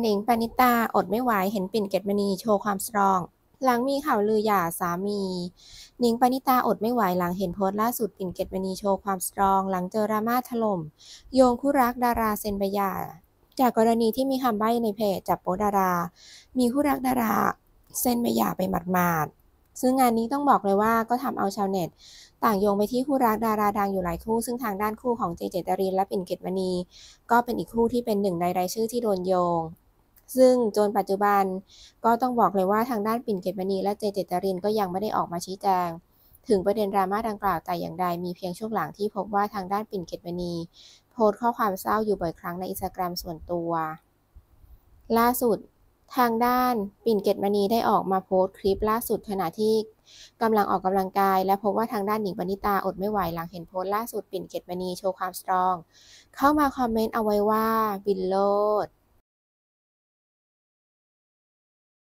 หนิงปานิตาอดไม่ไหวเห็นปิ่นเกตมณีโชว์ความสตรอง หลังมีข่าวลือหย่าสามี หนิงปานิตาอดไม่ไหวหลังเห็นโพสต์ล่าสุดปิ่นเกตมณีโชว์ความสตรอง หลังเจอรามาถล่มโยงคู่รักดาราเซนบยา จากกรณีที่มีคำใบ้ในเพจจับโปดารา มีคู่รักดาราเซนบยาไปหมาดซึ่งงานนี้ต้องบอกเลยว่าก็ทำเอาชาวเน็ต ต่างโยงไปที่คู่รักดาราดังอยู่หลายคู่ ซึ่งทางด้านคู่ของเจเจตรินและปิ่นเกตมณีก็เป็นอีกคู่ที่เป็นหนึ่งในรายชื่อที่โดนโยงซึ่งจนปัจจุบันก็ต้องบอกเลยว่าทางด้านปิ่นเกตมณีและเจเจตรินก็ยังไม่ได้ออกมาชี้แจง ถึงประเด็นดราม่าดังกล่าวแต่อย่างใด มีเพียงช่วงหลังที่พบว่าทางด้านปิ่นเกตมณี โพสต์ข้อความเศร้าอยู่บ่อยครั้งในอินสตาแกรมส่วนตัว ล่าสุดทางด้านปิ่นเกตมณีได้ออกมาโพสต์คลิปล่าสุดขณะที่กำลังออกกำลังกายและพบว่าทางด้านหนิงปณิตาอดไม่ไหวหลังเห็นโพสต์ล่าสุด ปิ่นเกตมณีโชว์ความสตรอง เข้ามาคอมเมนต์เอาไว้ว่าบินโลด